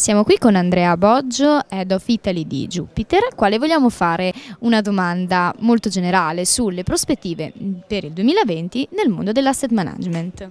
Siamo qui con Andrea Boggio, Head of Italy di Jupiter, al quale vogliamo fare una domanda molto generale sulle prospettive per il 2020 nel mondo dell'asset management.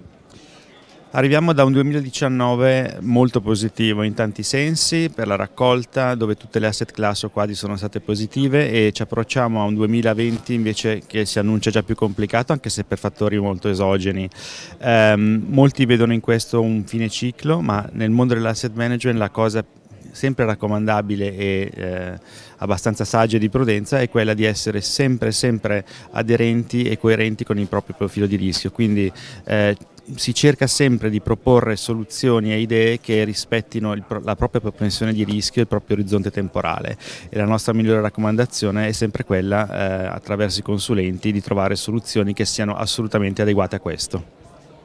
Arriviamo da un 2019 molto positivo in tanti sensi per la raccolta dove tutte le asset class o quasi sono state positive e ci approcciamo a un 2020 invece che si annuncia già più complicato anche se per fattori molto esogeni. Eh, molti vedono in questo un fine ciclo ma nel mondo dell'asset management la cosa sempre raccomandabile e eh, abbastanza saggia di prudenza è quella di essere sempre sempre aderenti e coerenti con il proprio profilo di rischio quindi eh, si cerca sempre di proporre soluzioni e idee che rispettino il, la propria propensione di rischio e il proprio orizzonte temporale e la nostra migliore raccomandazione è sempre quella eh, attraverso i consulenti di trovare soluzioni che siano assolutamente adeguate a questo.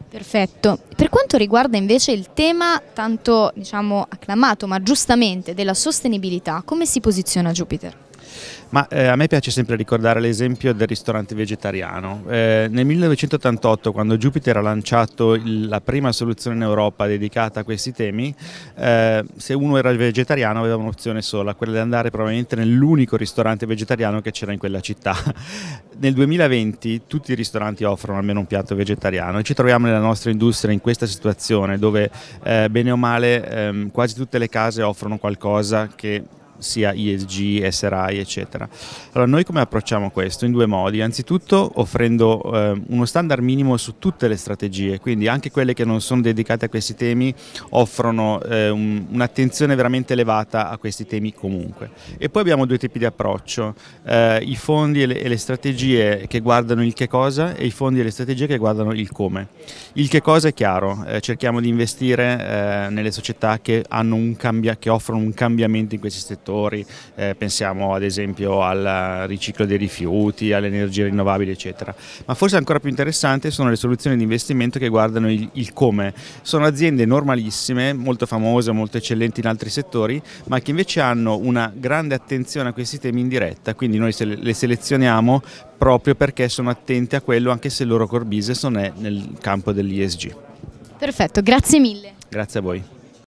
Perfetto. Per quanto riguarda invece il tema tanto diciamo, acclamato ma giustamente della sostenibilità, come si posiziona Jupiter? Ma eh, a me piace sempre ricordare l'esempio del ristorante vegetariano. Eh, nel 1988, quando Jupiter ha lanciato il, la prima soluzione in Europa dedicata a questi temi, eh, se uno era vegetariano aveva un'opzione sola, quella di andare probabilmente nell'unico ristorante vegetariano che c'era in quella città. Nel 2020 tutti i ristoranti offrono almeno un piatto vegetariano e ci troviamo nella nostra industria in questa situazione dove eh, bene o male ehm, quasi tutte le case offrono qualcosa che sia ESG, SRI, eccetera. Allora, noi come approcciamo questo? In due modi. Anzitutto offrendo eh, uno standard minimo su tutte le strategie, quindi anche quelle che non sono dedicate a questi temi offrono eh, un'attenzione veramente elevata a questi temi comunque. E poi abbiamo due tipi di approccio, eh, i fondi e le, e le, strategie che guardano il che cosa e i fondi e le strategie che guardano il come. Il che cosa è chiaro, eh, cerchiamo di investire eh, nelle società che, che offrono un cambiamento in questi settori settori, eh, pensiamo ad esempio al riciclo dei rifiuti, alle energie rinnovabili eccetera. Ma forse ancora più interessante sono le soluzioni di investimento che guardano il, il come. Sono aziende normalissime, molto famose, molto eccellenti in altri settori, ma che invece hanno una grande attenzione a questi temi in diretta, quindi noi se le selezioniamo proprio perché sono attenti a quello anche se il loro core business non è nel campo dell'ISG. Perfetto, grazie mille. Grazie a voi.